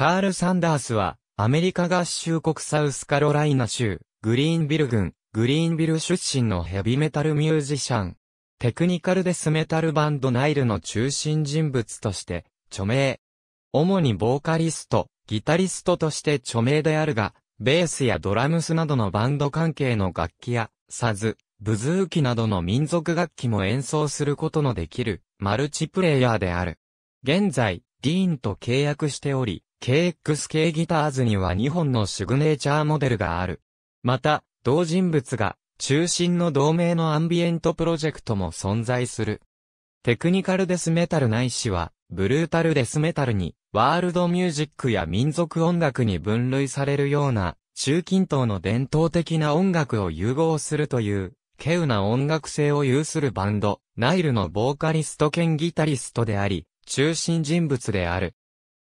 カール・サンダースは、アメリカ合衆国サウスカロライナ州、グリーンビル郡、グリーンビル出身のヘビメタルミュージシャン。テクニカルデスメタルバンドナイルの中心人物として、著名。主にボーカリスト、ギタリストとして著名であるが、ベースやドラムスなどのバンド関係の楽器や、サズ、ブズーキなどの民族楽器も演奏することのできる、マルチプレイヤーである。現在、ディーンと契約しており、KX k ギターズには2本のシグネーチャーモデルがある。また、同人物が中心の同盟のアンビエントプロジェクトも存在する。テクニカルデスメタルないしは、ブルータルデスメタルに、ワールドミュージックや民族音楽に分類されるような、中近東の伝統的な音楽を融合するという、稀有な音楽性を有するバンド、ナイルのボーカリスト兼ギタリストであり、中心人物である。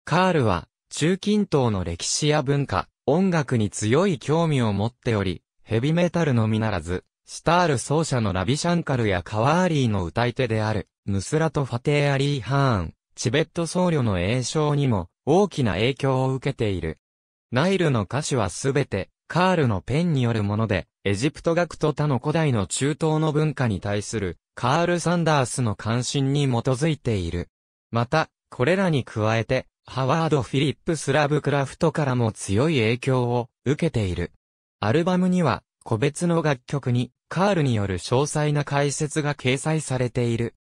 カールは、中近東の歴史や文化、音楽に強い興味を持っており、ヘビメタルのみならず、シタール奏者のラビシャンカルやカワーリーの歌い手である、ムスラト・ファテー・アリー・ハーン、チベット僧侶の栄唱にも大きな影響を受けている。ナイルの歌詞はすべて、カールのペンによるもので、エジプト学と他の古代の中東の文化に対する、カール・サンダースの関心に基づいている。また、これらに加えて、ハワード・フィリップス・ラブクラフトからも強い影響を受けている。アルバムには、個別の楽曲に、カールによる詳細な解説が掲載されている。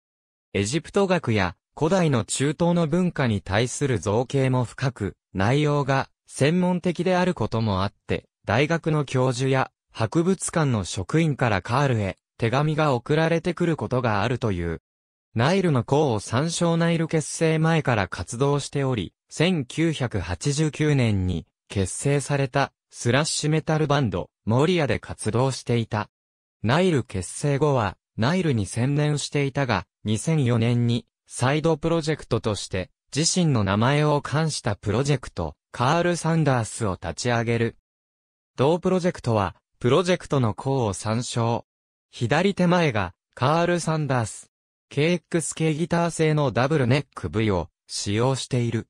エジプト学や、古代の中東の文化に対する造形も深く、内容が専門的であることもあって、大学の教授や博物館の職員からカールへ手紙が送られてくることがあるという。ナイルの項を参照ナイル結成前から活動しており、1989年に結成されたスラッシュメタルバンド、モリアで活動していた。ナイル結成後は、ナイルに専念していたが、2004年にサイドプロジェクトとして、自身の名前を冠したプロジェクト、カール・サンダースを立ち上げる。同プロジェクトは、プロジェクトの項を参照。左手前が、カール・サンダース、KX 系ギター製のダブルネック V を使用している。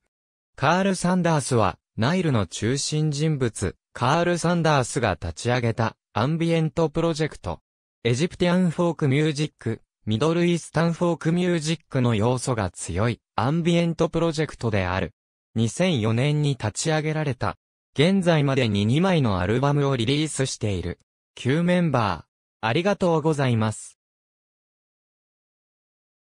カール・サンダースは、ナイルの中心人物、カール・サンダースが立ち上げたアンビエントプロジェクト。エジプティアンフォークミュージック、ミドルイースタンフォークミュージックの要素が強いアンビエントプロジェクトである。2004年に立ち上げられた。現在までに2枚のアルバムをリリースしている。旧メンバー、ありがとうございます。